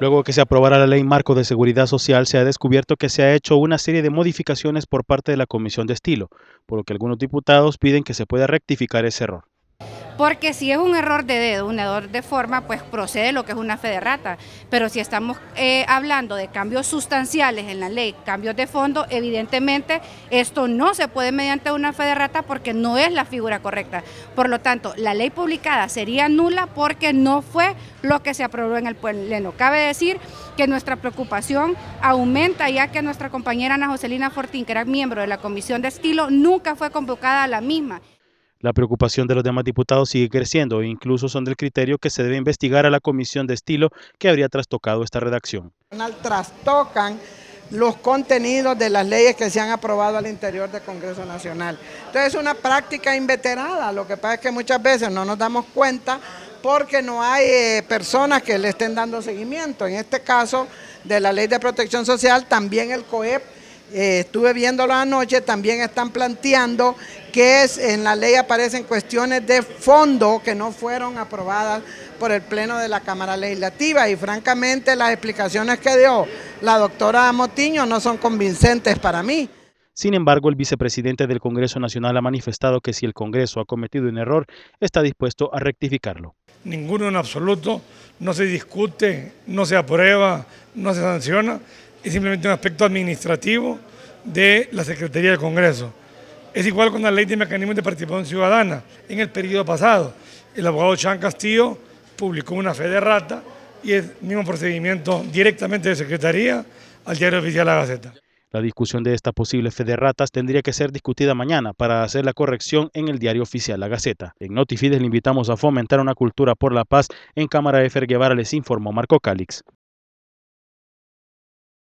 Luego que se aprobara la ley marco de seguridad social, se ha descubierto que se ha hecho una serie de modificaciones por parte de la Comisión de Estilo, por lo que algunos diputados piden que se pueda rectificar ese error. Porque si es un error de dedo, un error de forma, pues procede lo que es una fe de rata. Pero si estamos eh, hablando de cambios sustanciales en la ley, cambios de fondo, evidentemente esto no se puede mediante una fe de rata porque no es la figura correcta. Por lo tanto, la ley publicada sería nula porque no fue lo que se aprobó en el pleno. Cabe decir que nuestra preocupación aumenta ya que nuestra compañera Ana Joselina Fortín, que era miembro de la Comisión de Estilo, nunca fue convocada a la misma. La preocupación de los demás diputados sigue creciendo e incluso son del criterio que se debe investigar a la comisión de estilo que habría trastocado esta redacción. Trastocan los contenidos de las leyes que se han aprobado al interior del Congreso Nacional. Entonces es una práctica inveterada, lo que pasa es que muchas veces no nos damos cuenta porque no hay eh, personas que le estén dando seguimiento. En este caso de la Ley de Protección Social, también el COEP eh, estuve viéndolo anoche, también están planteando que es, en la ley aparecen cuestiones de fondo que no fueron aprobadas por el Pleno de la Cámara Legislativa y francamente las explicaciones que dio la doctora Motiño no son convincentes para mí. Sin embargo, el vicepresidente del Congreso Nacional ha manifestado que si el Congreso ha cometido un error, está dispuesto a rectificarlo. Ninguno en absoluto, no se discute, no se aprueba, no se sanciona, es simplemente un aspecto administrativo de la Secretaría del Congreso. Es igual con la ley de mecanismos de participación ciudadana. En el periodo pasado, el abogado Chan Castillo publicó una fe de rata y el mismo procedimiento directamente de Secretaría al diario oficial La Gaceta. La discusión de esta posible fe de ratas tendría que ser discutida mañana para hacer la corrección en el diario oficial La Gaceta. En Notifides le invitamos a fomentar una cultura por la paz. En Cámara Fer Guevara les informó Marco Calix.